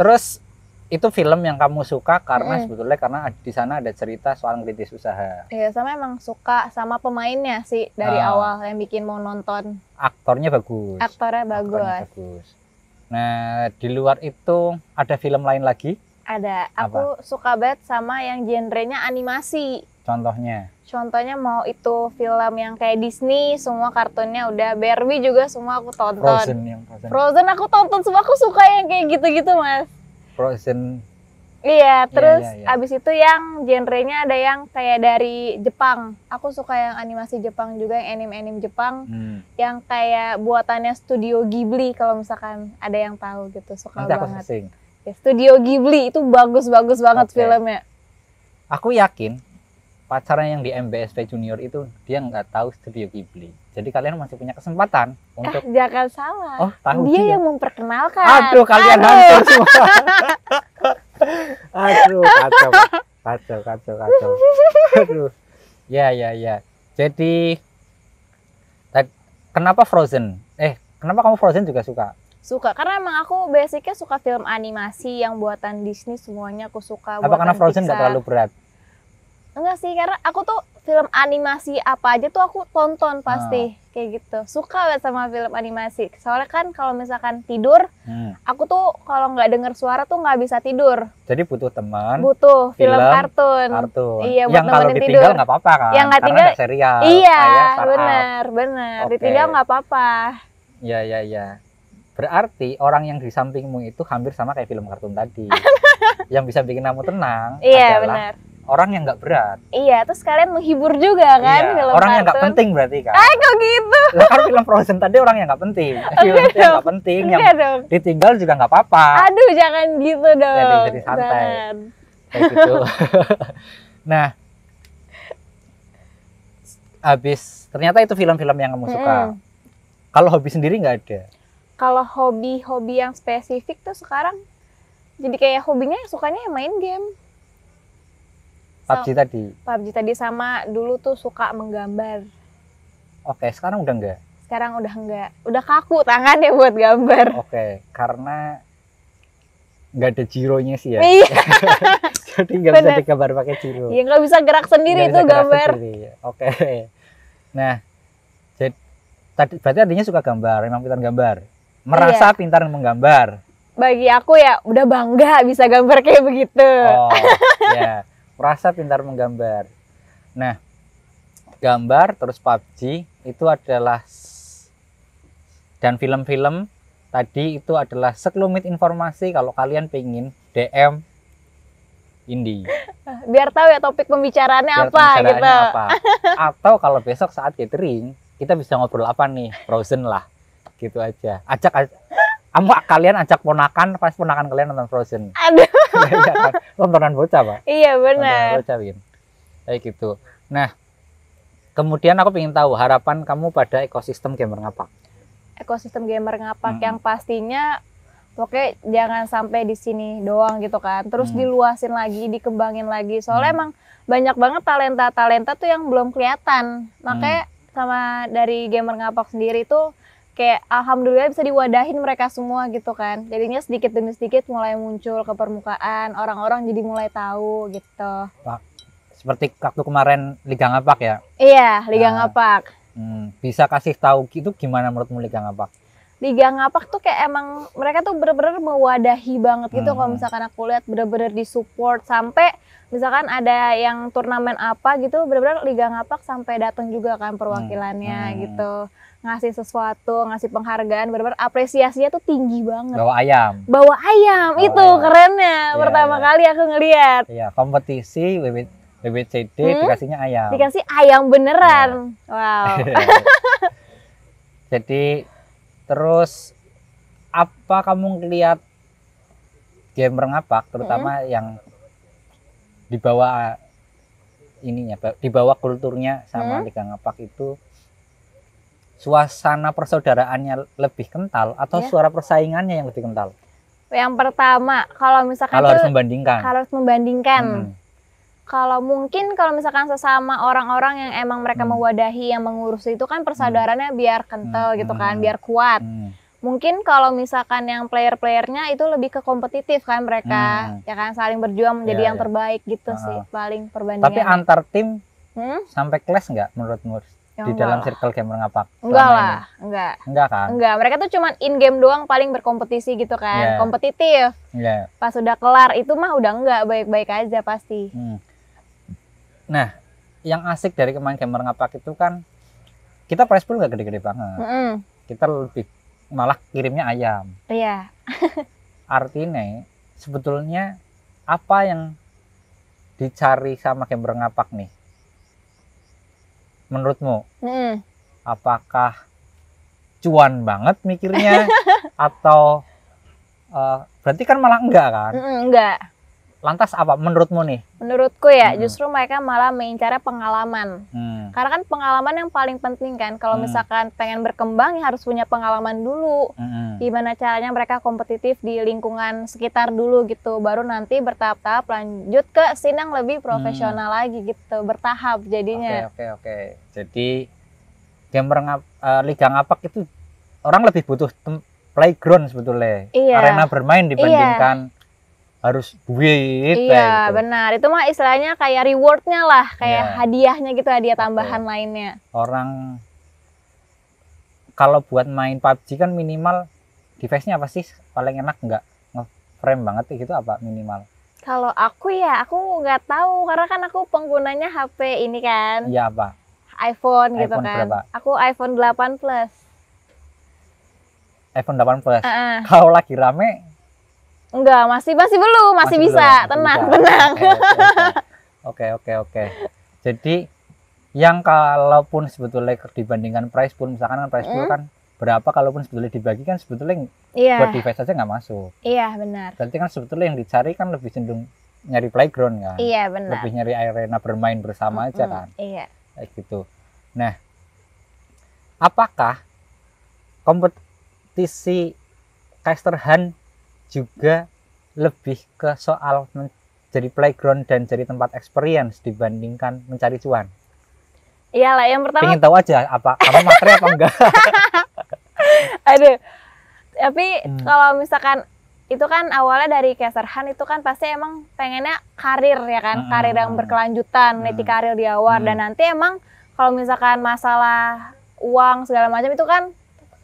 terus itu film yang kamu suka karena hmm. sebetulnya karena di sana ada cerita soal kritis usaha. Iya, sama emang suka sama pemainnya sih dari oh. awal yang bikin mau nonton. Aktornya bagus. Aktornya bagus. Aktornya bagus. Nah, di luar itu ada film lain lagi? Ada. Aku Apa? suka banget sama yang genrenya animasi. Contohnya? Contohnya mau itu film yang kayak Disney, semua kartunnya udah Barbie juga semua aku tonton. Frozen yang Frozen. Frozen aku tonton semua, aku suka yang kayak gitu-gitu, Mas frozen Iya, iya terus iya, iya. abis itu yang genrenya ada yang kayak dari Jepang. Aku suka yang animasi Jepang juga, yang anime-anime Jepang, hmm. yang kayak buatannya Studio Ghibli kalau misalkan ada yang tahu gitu, suka Nanti banget. Aku ya, Studio Ghibli itu bagus-bagus banget okay. filmnya. Aku yakin pacarnya yang di MBSP Junior itu dia nggak tahu Studio Ghibli. Jadi kalian masih punya kesempatan ah, untuk ah, jangan salah. Oh, tahu dia juga. yang memperkenalkan. Aduh, kalian Aduh. [LAUGHS] semua. Aduh, kacau. Kacau, kacau, kacau. Aduh. Ya, ya, ya. Jadi kenapa Frozen? Eh, kenapa kamu Frozen juga suka? Suka karena emang aku basicnya suka film animasi yang buatan Disney semuanya aku suka. Apa karena Frozen nggak terlalu berat? Enggak sih, karena aku tuh film animasi apa aja tuh aku tonton pasti ah. kayak gitu suka banget sama film animasi soalnya kan kalau misalkan tidur hmm. aku tuh kalau nggak dengar suara tuh nggak bisa tidur jadi butuh teman butuh film, film kartun kartun iya buat yang kalau ditinggal nggak apa-apa kan yang nggak tinggal serial iya, ah, iya benar benar okay. ditinggal nggak apa-apa ya ya ya berarti orang yang di sampingmu itu hampir sama kayak film kartun tadi [LAUGHS] yang bisa bikin kamu tenang iya adalah benar orang yang nggak berat. Iya, terus kalian menghibur juga kan iya, film Orang kartun. yang nggak penting berarti kan. Eh, kok gitu? Lah kan film Frozen tadi orang yang nggak penting. [LAUGHS] film yang nggak penting, Enggak yang dong. ditinggal juga nggak apa-apa. Aduh, jangan gitu dong. Jadi, jadi santai. Kayak gitu. [LAUGHS] nah, habis ternyata itu film-film yang kamu suka. Kalau hobi sendiri nggak ada? Kalau hobi-hobi yang spesifik tuh sekarang jadi kayak hobinya yang sukanya main game PUBG tadi. PUBG tadi sama dulu tuh suka menggambar. Oke, sekarang udah enggak? Sekarang udah enggak. Udah kaku tangannya buat gambar. Oke, karena nggak ada jironya sih ya. Iya. [LAUGHS] Jadi nggak bisa digambar pakai jiro. Iya, nggak bisa gerak sendiri gak itu gambar. Sendiri. Iya. Oke. Nah, jadi tadi berarti artinya suka gambar, memang pintar gambar. Merasa iya. pintar menggambar. Bagi aku ya udah bangga bisa gambar kayak begitu. Oh, ya. [LAUGHS] merasa pintar menggambar. Nah, gambar terus PUBG itu adalah dan film-film tadi itu adalah sekelumit informasi kalau kalian pengen DM Indi. [LAUGHS] Biar tahu ya topik pembicaraannya Biar apa gitu. Apa. Atau kalau besok saat gathering kita bisa ngobrol apa nih? Frozen lah. Gitu aja. ajak kamu kalian ajak ponakan, pas ponakan kalian nonton Frozen. [LAUGHS] Aduh. Iya, iya, iya. Tontonan bocah, Pak. Iya, benar. Tontonan bocah, Win. Kayak gitu. Nah, kemudian aku ingin tahu harapan kamu pada ekosistem gamer ngapak. Ekosistem gamer ngapak hmm. yang pastinya Oke, jangan sampai di sini doang gitu kan. Terus hmm. diluasin lagi, dikembangin lagi. Soalnya hmm. emang banyak banget talenta-talenta tuh yang belum kelihatan. Hmm. Makanya hmm. sama dari gamer ngapak sendiri tuh kayak alhamdulillah bisa diwadahin mereka semua gitu kan jadinya sedikit demi sedikit mulai muncul ke permukaan orang-orang jadi mulai tahu gitu Pak, seperti waktu kemarin Liga Ngapak ya iya Liga nah, Ngapak hmm, bisa kasih tahu itu gimana menurutmu Liga Ngapak Liga Ngapak tuh kayak emang mereka tuh bener-bener mewadahi banget gitu hmm. kalau misalkan aku lihat bener-bener disupport sampai misalkan ada yang turnamen apa gitu bener-bener Liga Ngapak sampai datang juga kan perwakilannya hmm. Hmm. gitu ngasih sesuatu, ngasih penghargaan, benar-benar apresiasinya tuh tinggi banget. Bawa ayam. Bawa ayam Bawa itu ayam. kerennya. Ya, Pertama ya. kali aku ngelihat. Iya, kompetisi bibit hmm? dikasihnya ayam. Dikasih ayam beneran. Ya. Wow. [LAUGHS] Jadi terus apa kamu ngelihat gamer ngapak terutama hmm? yang dibawa ininya dibawa kulturnya sama hmm? Liga Ngapak itu suasana persaudaraannya lebih kental atau yeah. suara persaingannya yang lebih kental? Yang pertama, kalau misalkan kalau harus membandingkan. Harus membandingkan. Hmm. Kalau mungkin kalau misalkan sesama orang-orang yang emang mereka hmm. mewadahi yang mengurus itu kan persaudarannya hmm. biar kental hmm. gitu kan, hmm. biar kuat. Hmm. Mungkin kalau misalkan yang player-playernya itu lebih ke kompetitif kan mereka, hmm. ya kan saling berjuang menjadi ya, yang ya. terbaik gitu uh. sih paling perbandingan. Tapi antar tim hmm? sampai kelas nggak menurutmu? Ya di dalam circle gamer ngapak enggak lah ini. enggak enggak kan enggak mereka tuh cuman in game doang paling berkompetisi gitu kan yeah. kompetitif yeah. pas udah kelar itu mah udah enggak baik-baik aja pasti hmm. nah yang asik dari kemarin gamer ngapak itu kan kita price pool nggak gede-gede banget mm -hmm. kita lebih malah kirimnya ayam iya yeah. [LAUGHS] artinya sebetulnya apa yang dicari sama gamer ngapak nih menurutmu hmm. apakah cuan banget mikirnya [LAUGHS] atau uh, berarti kan malah enggak kan mm, enggak lantas apa menurutmu nih? Menurutku ya, hmm. justru mereka malah mengincar pengalaman. Hmm. Karena kan pengalaman yang paling penting kan. Kalau hmm. misalkan pengen berkembang ya harus punya pengalaman dulu. Hmm. Gimana caranya mereka kompetitif di lingkungan sekitar dulu gitu. Baru nanti bertahap-tahap lanjut ke scene lebih hmm. profesional hmm. lagi gitu. Bertahap jadinya. Oke, okay, oke, okay, oke. Okay. Jadi gamer ngap, uh, eh, liga ngapak itu orang lebih butuh playground sebetulnya. Iya. Arena bermain iya. dibandingkan iya harus duit iya gitu. benar itu mah istilahnya kayak rewardnya lah kayak ya. hadiahnya gitu hadiah tambahan Oke. lainnya orang kalau buat main PUBG kan minimal device-nya apa sih paling enak nggak ngeframe banget gitu apa minimal kalau aku ya aku nggak tahu karena kan aku penggunanya HP ini kan iya apa iPhone, gitu iPhone gitu kan berapa? aku iPhone 8 plus iPhone 8 plus uh -uh. kalau lagi rame Enggak, masih masih belum, masih, masih bisa. Belum, tenang, bisa. tenang. Oke, okay, oke, okay, oke. Jadi yang kalaupun sebetulnya dibandingkan price pun misalkan kan price pool mm. kan berapa kalaupun sebetulnya dibagi kan sebetulnya yeah. Iya. buat device aja nggak masuk. Iya, yeah, benar. Berarti kan sebetulnya yang dicari kan lebih cenderung nyari playground kan. Iya, yeah, benar. Lebih nyari arena bermain bersama mm -hmm. aja kan. Iya. Yeah. Kayak gitu. Nah, apakah kompetisi Caster Hunt juga lebih ke soal menjadi playground dan jadi tempat experience dibandingkan mencari cuan. Iyalah, yang pertama. Pengen tahu aja apa kamu materi apa enggak. [LAUGHS] Aduh, tapi hmm. kalau misalkan itu kan awalnya dari Keserhan itu kan pasti emang pengennya karir ya kan, hmm. karir yang berkelanjutan, meniti hmm. karir di awal hmm. dan nanti emang kalau misalkan masalah uang segala macam itu kan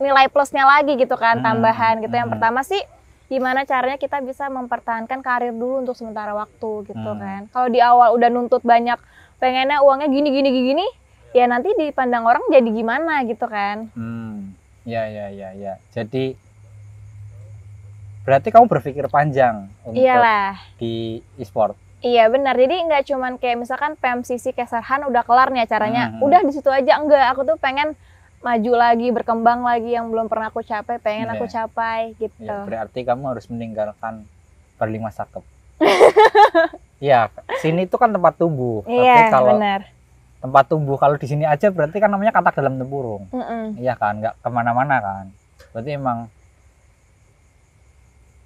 nilai plusnya lagi gitu kan, hmm. tambahan gitu. Yang hmm. pertama sih gimana caranya kita bisa mempertahankan karir dulu untuk sementara waktu gitu hmm. kan. Kalau di awal udah nuntut banyak pengennya uangnya gini gini gini ya nanti dipandang orang jadi gimana gitu kan. Hmm. Ya ya ya ya. Jadi berarti kamu berpikir panjang untuk Iyalah. di e-sport. Iya benar. Jadi nggak cuman kayak misalkan PMCC Kesarhan udah kelar nih acaranya. Hmm, hmm. Udah di situ aja enggak. Aku tuh pengen maju lagi, berkembang lagi yang belum pernah aku capai, pengen yeah. aku iya. capai iya, gitu. Yeah, berarti kamu harus meninggalkan berlima sakep. [LAUGHS] Iya, sini itu kan tempat tumbuh. Iya, yeah, kalau benar. Tempat tumbuh kalau di sini aja berarti kan namanya katak dalam tempurung. Iya mm Iya kan, nggak kemana-mana kan. Berarti emang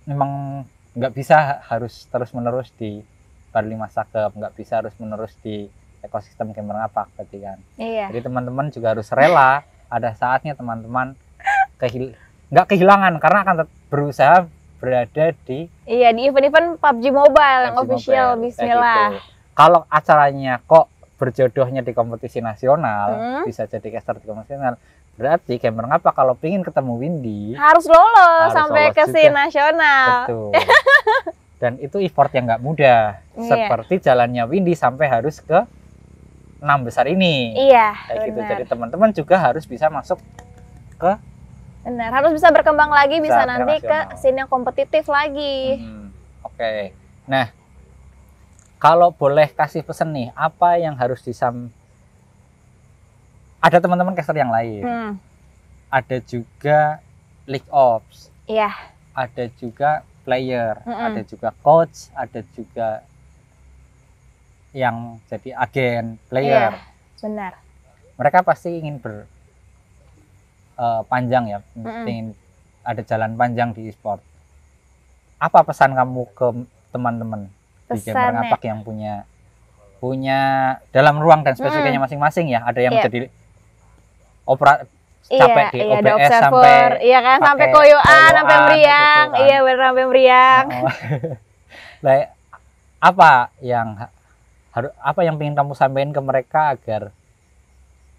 emang nggak bisa harus terus menerus di perlima sakep, nggak bisa harus menerus di ekosistem gamer apa berarti kan. Iya. Jadi teman-teman juga harus rela ada saatnya teman-teman kehil nggak kehilangan karena akan berusaha berada di iya di event-event PUBG Mobile PUBG yang official Mobile, Bismillah. Gitu. Kalau acaranya kok berjodohnya di kompetisi nasional hmm? bisa jadi caster di kompetisi nasional berarti gamer ngapa kalau pingin ketemu Windy harus lolos harus sampai ke si nasional. Betul. Dan itu effort yang nggak mudah. Iya. Seperti jalannya Windy sampai harus ke enam besar ini. Iya. Kayak gitu. Jadi teman-teman juga harus bisa masuk ke Benar, harus bisa berkembang lagi, bisa, bisa nanti ke scene yang kompetitif lagi. Hmm, Oke. Okay. Nah, kalau boleh kasih pesan nih, apa yang harus disam ada teman-teman caster yang lain. Hmm. Ada juga League Ops. Iya. Ada juga player, mm -mm. ada juga coach, ada juga yang jadi agen player. Iya, benar. Mereka pasti ingin ber uh, panjang ya, mm -hmm. ingin ada jalan panjang di e-sport. Apa pesan kamu ke teman-teman di gamer ya. ngapak yang punya punya dalam ruang dan spesifiknya mm. masing-masing ya? Ada yang yeah. jadi opera iya, capek iya, di OBS sampai iya kan sampai koyoan, sampai meriang. Gitu kan. Iya benar sampai meriang. Oh. [LAUGHS] apa yang harus apa yang pengen kamu sampaikan ke mereka agar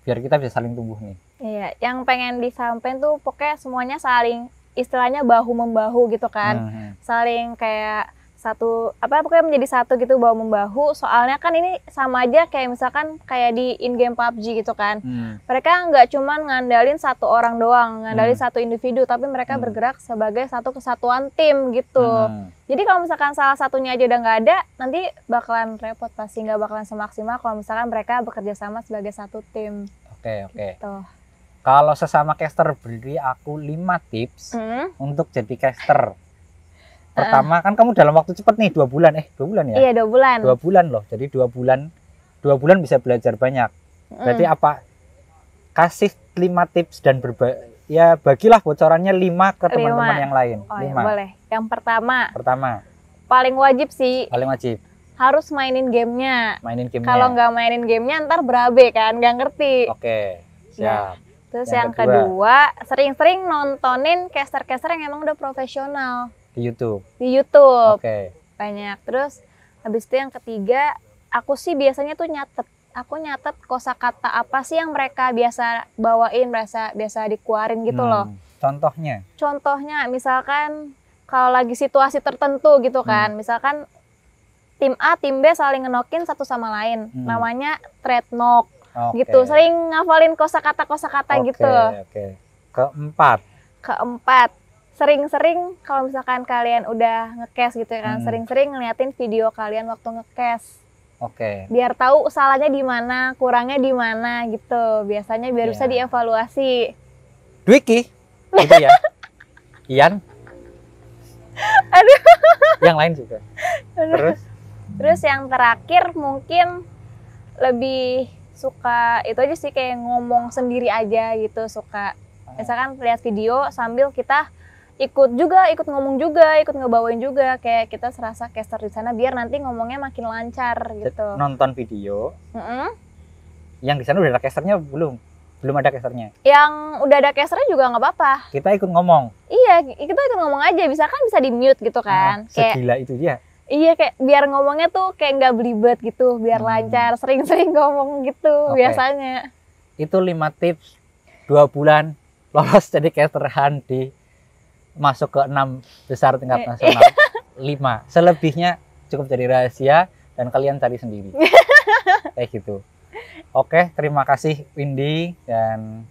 biar kita bisa saling tumbuh nih iya yang pengen disampaikan tuh pokoknya semuanya saling istilahnya bahu membahu gitu kan hmm. hmm. saling kayak satu apa pokoknya menjadi satu gitu bahu membahu soalnya kan ini sama aja kayak misalkan kayak di in game PUBG gitu kan hmm. mereka nggak cuma ngandalin satu orang doang ngandalin hmm. satu individu tapi mereka hmm. bergerak sebagai satu kesatuan tim gitu hmm. jadi kalau misalkan salah satunya aja udah nggak ada nanti bakalan repot pasti nggak bakalan semaksimal kalau misalkan mereka bekerja sama sebagai satu tim oke okay, oke okay. gitu. kalau sesama caster beri aku lima tips hmm? untuk jadi caster Pertama kan kamu dalam waktu cepat nih dua bulan eh dua bulan ya? Iya dua bulan. Dua bulan loh. Jadi dua bulan dua bulan bisa belajar banyak. Berarti apa? Kasih lima tips dan berba ya bagilah bocorannya lima ke teman-teman yang lain. Oh ya lima. Ya, boleh. Yang pertama. Pertama. Paling wajib sih. Paling wajib. Harus mainin gamenya. Mainin gamenya. Kalau nggak mainin gamenya ntar berabe kan, nggak ngerti. Oke. Siap. ya. Terus yang, yang kedua, sering-sering nontonin caster-caster yang emang udah profesional. Di YouTube. Di YouTube. Oke. Okay. Banyak. Terus habis itu yang ketiga, aku sih biasanya tuh nyatet. Aku nyatet kosakata apa sih yang mereka biasa bawain, biasa biasa dikeluarin gitu hmm. loh. Contohnya? Contohnya misalkan kalau lagi situasi tertentu gitu hmm. kan. Hmm. Misalkan tim A, tim B saling ngenokin satu sama lain. Hmm. Namanya trade knock. Okay. Gitu, sering ngafalin kosakata-kosakata okay, gitu. Oke. Okay. Keempat. Keempat, sering-sering kalau misalkan kalian udah ngekes gitu ya kan, hmm. sering-sering ngeliatin video kalian waktu ngekes, Oke. Okay. Biar tahu salahnya di mana, kurangnya di mana gitu. Biasanya biar yeah. bisa iya. dievaluasi. Dwiki. [LAUGHS] Itu ya. Ian. Aduh. Yang lain juga. Terus Terus yang terakhir mungkin lebih suka itu aja sih kayak ngomong sendiri aja gitu suka. Ah. Misalkan lihat video sambil kita ikut juga, ikut ngomong juga, ikut ngebawain juga kayak kita serasa caster di sana biar nanti ngomongnya makin lancar gitu. Nonton video. Mm -hmm. Yang di sana udah ada casternya belum? Belum ada casternya. Yang udah ada casternya juga nggak apa-apa. Kita ikut ngomong. Iya, kita ikut ngomong aja. Bisa kan bisa di mute gitu ah, kan? Nah, segila itu dia. Iya kayak biar ngomongnya tuh kayak nggak belibet gitu, biar hmm. lancar, sering-sering ngomong gitu okay. biasanya. Itu lima tips dua bulan lolos jadi caster di masuk ke enam besar tingkat eh. nasional. Lima. Selebihnya cukup jadi rahasia dan kalian cari sendiri. [LAUGHS] Kayak gitu. Oke, terima kasih Windy dan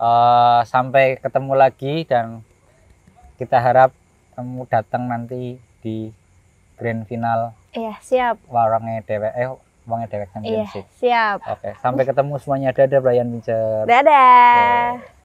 uh, sampai ketemu lagi dan kita harap kamu datang nanti di grand final. Iya, siap. Warangnya dewek eh warangnya dewek Iya, siap. Oke, sampai ketemu semuanya. Dadah Brian Pincer. Dadah. Okay.